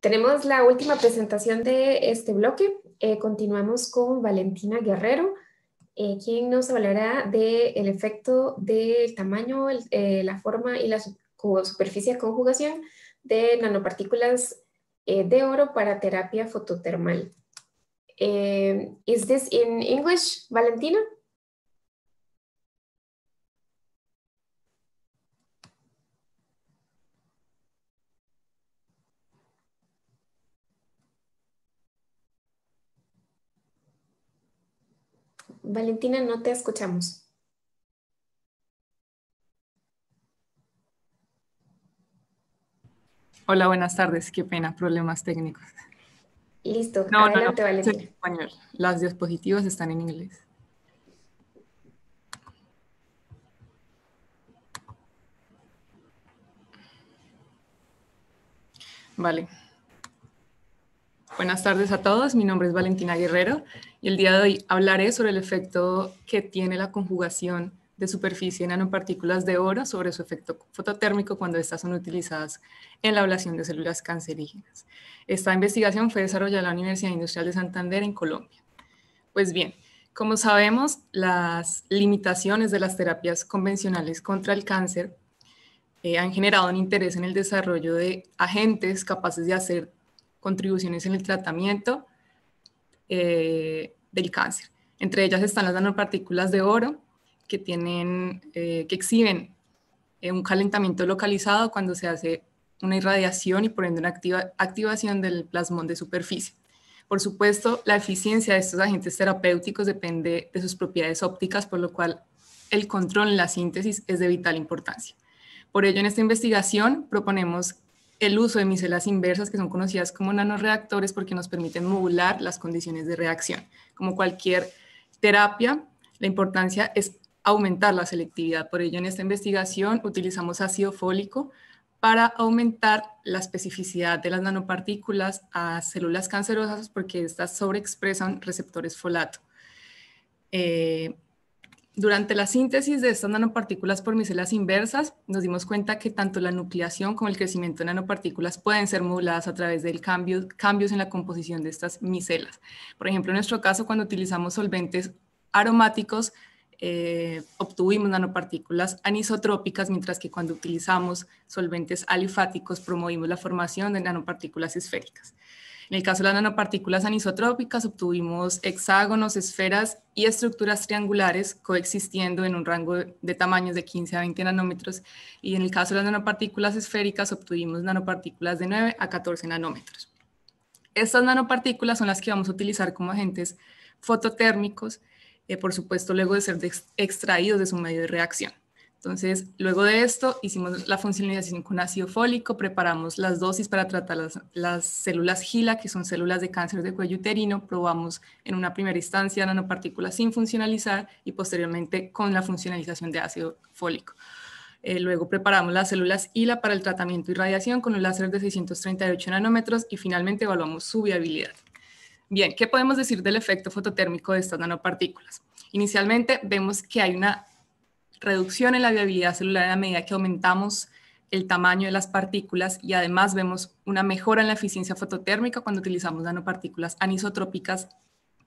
Tenemos la última presentación de este bloque. Eh, continuamos con Valentina Guerrero, eh, quien nos hablará del efecto del tamaño, eh, la forma y la superficie de conjugación de nanopartículas de oro para terapia fototermal. ¿Es this in English, Valentina? Valentina, no te escuchamos. Hola, buenas tardes. Qué pena, problemas técnicos. Listo, no, no, En español. Las diapositivas están en inglés. Vale. Buenas tardes a todos, mi nombre es Valentina Guerrero y el día de hoy hablaré sobre el efecto que tiene la conjugación de superficie en nanopartículas de oro sobre su efecto fototérmico cuando estas son utilizadas en la ablación de células cancerígenas. Esta investigación fue desarrollada en la Universidad Industrial de Santander en Colombia. Pues bien, como sabemos, las limitaciones de las terapias convencionales contra el cáncer eh, han generado un interés en el desarrollo de agentes capaces de hacer contribuciones en el tratamiento eh, del cáncer. Entre ellas están las nanopartículas de oro, que, tienen, eh, que exhiben eh, un calentamiento localizado cuando se hace una irradiación y por ende una activación del plasmón de superficie. Por supuesto, la eficiencia de estos agentes terapéuticos depende de sus propiedades ópticas, por lo cual el control en la síntesis es de vital importancia. Por ello, en esta investigación proponemos el uso de micelas inversas, que son conocidas como nanoreactores, porque nos permiten modular las condiciones de reacción. Como cualquier terapia, la importancia es aumentar la selectividad. Por ello, en esta investigación utilizamos ácido fólico para aumentar la especificidad de las nanopartículas a células cancerosas, porque estas sobreexpresan receptores folato. Eh, durante la síntesis de estas nanopartículas por micelas inversas, nos dimos cuenta que tanto la nucleación como el crecimiento de nanopartículas pueden ser moduladas a través de cambios en la composición de estas micelas. Por ejemplo, en nuestro caso, cuando utilizamos solventes aromáticos, eh, obtuvimos nanopartículas anisotrópicas, mientras que cuando utilizamos solventes alifáticos promovimos la formación de nanopartículas esféricas. En el caso de las nanopartículas anisotrópicas obtuvimos hexágonos, esferas y estructuras triangulares coexistiendo en un rango de tamaños de 15 a 20 nanómetros y en el caso de las nanopartículas esféricas obtuvimos nanopartículas de 9 a 14 nanómetros. Estas nanopartículas son las que vamos a utilizar como agentes fototérmicos, eh, por supuesto luego de ser extraídos de su medio de reacción. Entonces, luego de esto, hicimos la funcionalización con ácido fólico, preparamos las dosis para tratar las, células GILA, que son células de cáncer de cuello uterino, probamos en una primera instancia nanopartículas sin funcionalizar y posteriormente con la funcionalización de ácido fólico. Eh, luego preparamos las células HILA para el tratamiento y radiación con un láser de 638 nanómetros y finalmente evaluamos su viabilidad. Bien, ¿qué podemos decir del efecto fototérmico de estas nanopartículas? Inicialmente vemos que hay una reducción en la viabilidad celular a medida que aumentamos el tamaño de las partículas y además vemos una mejora en la eficiencia fototérmica cuando utilizamos nanopartículas anisotrópicas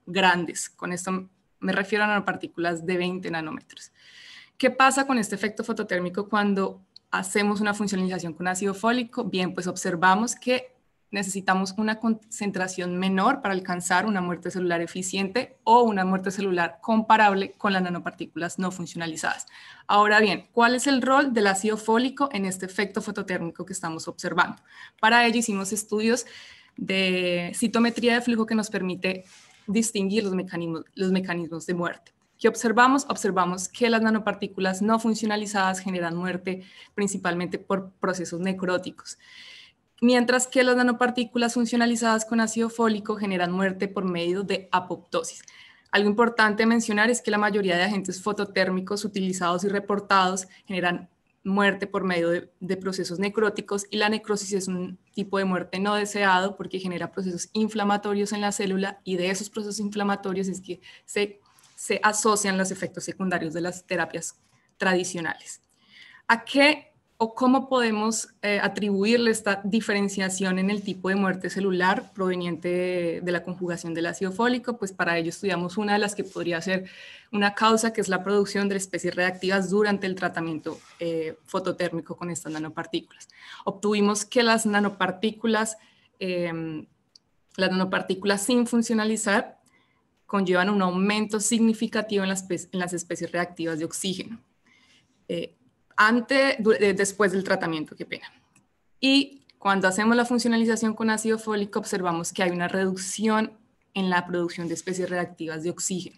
grandes. Con esto me refiero a nanopartículas de 20 nanómetros. ¿Qué pasa con este efecto fototérmico cuando hacemos una funcionalización con ácido fólico? Bien, pues observamos que necesitamos una concentración menor para alcanzar una muerte celular eficiente o una muerte celular comparable con las nanopartículas no funcionalizadas. Ahora bien, ¿cuál es el rol del ácido fólico en este efecto fototérmico que estamos observando? Para ello hicimos estudios de citometría de flujo que nos permite distinguir los mecanismos, los mecanismos de muerte. ¿Qué observamos? Observamos que las nanopartículas no funcionalizadas generan muerte principalmente por procesos necróticos mientras que las nanopartículas funcionalizadas con ácido fólico generan muerte por medio de apoptosis. Algo importante mencionar es que la mayoría de agentes fototérmicos utilizados y reportados generan muerte por medio de, procesos necróticos y la necrosis es un tipo de muerte no deseado porque genera procesos inflamatorios en la célula y de esos procesos inflamatorios es que se, se asocian los efectos secundarios de las terapias tradicionales. ¿A qué o cómo podemos eh, atribuirle esta diferenciación en el tipo de muerte celular proveniente de, la conjugación del ácido fólico, pues para ello estudiamos una de las que podría ser una causa, que es la producción de especies reactivas durante el tratamiento eh, fototérmico con estas nanopartículas. Obtuvimos que las nanopartículas, em, las nanopartículas sin funcionalizar conllevan un aumento significativo en las, especies reactivas de oxígeno. Eh, eh, después del tratamiento, qué pena. Y cuando hacemos la funcionalización con ácido fólico, observamos que hay una reducción en la producción de especies reactivas de oxígeno.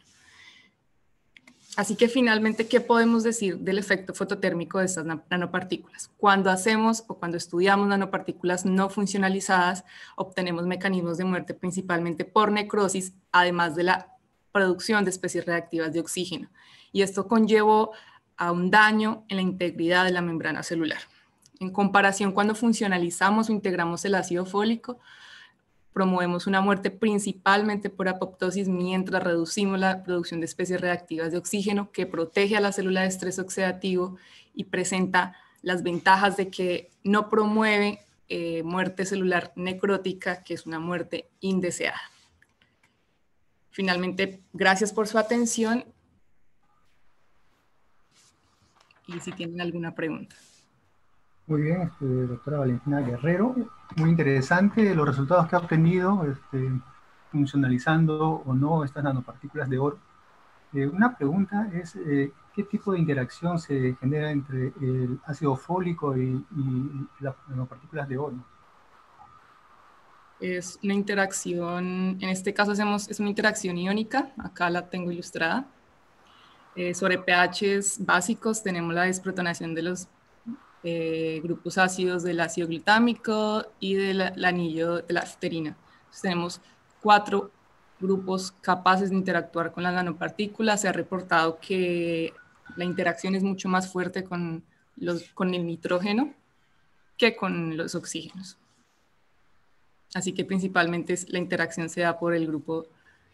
Así que finalmente, ¿qué podemos decir del efecto fototérmico de estas nanopartículas? Cuando hacemos o cuando estudiamos nanopartículas no funcionalizadas, obtenemos mecanismos de muerte principalmente por necrosis, además de la producción de especies reactivas de oxígeno. Y esto conllevó a un daño en la integridad de la membrana celular. En comparación, cuando funcionalizamos o integramos el ácido fólico, promovemos una muerte principalmente por apoptosis mientras reducimos la producción de especies reactivas de oxígeno que protege a la célula de estrés oxidativo y presenta las ventajas de que no promueve eh, muerte celular necrótica, que es una muerte indeseada. Finalmente, gracias por su atención y si tienen alguna pregunta. Muy bien, este, doctora Valentina Guerrero, muy interesante los resultados que ha obtenido este, funcionalizando o no estas nanopartículas de oro. Eh, una pregunta es, eh, ¿qué tipo de interacción se genera entre el ácido fólico y, y las nanopartículas de oro? Es una interacción, en este caso hacemos, es una interacción iónica, acá la tengo ilustrada. Eh, sobre pHs básicos tenemos la desprotonación de los eh, grupos ácidos del ácido glutámico y del anillo de la esterina. tenemos cuatro grupos capaces de interactuar con las nanopartículas. Se ha reportado que la interacción es mucho más fuerte con, los, con el nitrógeno que con los oxígenos. Así que principalmente la interacción se da por el grupo,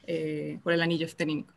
eh, por el anillo esterínico.